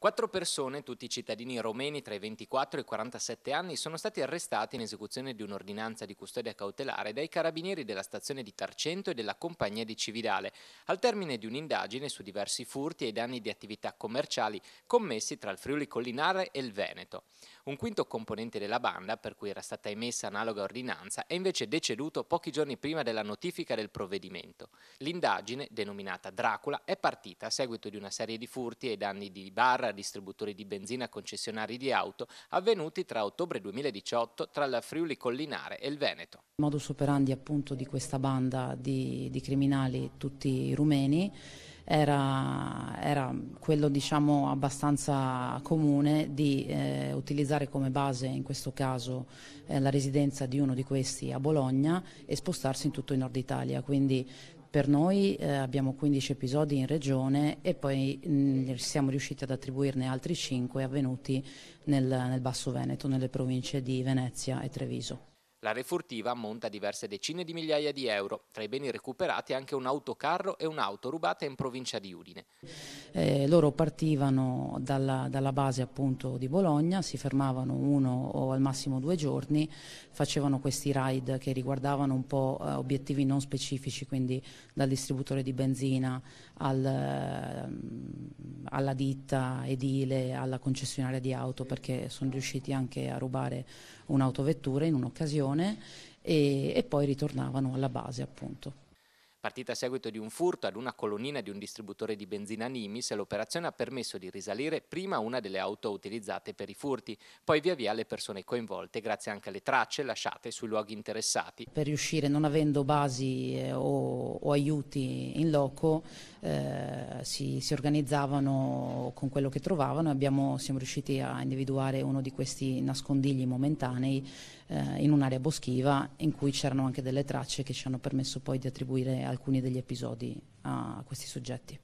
Quattro persone, tutti cittadini romeni tra i 24 e i 47 anni, sono stati arrestati in esecuzione di un'ordinanza di custodia cautelare dai carabinieri della stazione di Tarcento e della compagnia di Cividale, al termine di un'indagine su diversi furti e danni di attività commerciali commessi tra il Friuli Collinare e il Veneto. Un quinto componente della banda, per cui era stata emessa analoga ordinanza, è invece deceduto pochi giorni prima della notifica del provvedimento. L'indagine, denominata Dracula, è partita a seguito di una serie di furti e danni di bar, a distributori di benzina e concessionari di auto avvenuti tra ottobre 2018 tra la Friuli Collinare e il Veneto. Il modus operandi appunto di questa banda di, di criminali, tutti rumeni, era, era, quello diciamo abbastanza comune di eh, utilizzare come base in questo caso eh, la residenza di uno di questi a Bologna e spostarsi in tutto il nord Italia, quindi per noi eh, abbiamo 15 episodi in regione e poi mh, mm, siamo riusciti ad attribuirne altri 5 avvenuti nel, nel Basso Veneto, nelle province di Venezia e Treviso. La refurtiva ammonta a diverse decine di migliaia di euro. Tra i beni recuperati anche un autocarro e un'auto rubata in provincia di Udine. Eh, loro partivano dalla, dalla, base appunto di Bologna, si fermavano uno o al massimo due giorni, facevano questi ride che riguardavano un po' eh, obiettivi non specifici, quindi dal distributore di benzina al, ehm, alla ditta edile, alla concessionaria di auto, perché sono riusciti anche a rubare un'autovettura in un'occasione e, e poi ritornavano alla base appunto partita a seguito di un furto ad una colonnina di un distributore di benzina Nimis, l'operazione ha permesso di risalire prima una delle auto utilizzate per i furti, poi via via le persone coinvolte grazie anche alle tracce lasciate sui luoghi interessati. Per riuscire, non avendo basi eh, o, o, aiuti in loco, eh, si, si, organizzavano con quello che trovavano e abbiamo, siamo riusciti a individuare uno di questi nascondigli momentanei eh, in un'area boschiva in cui c'erano anche delle tracce che ci hanno permesso poi di attribuire alcuni degli episodi a questi soggetti.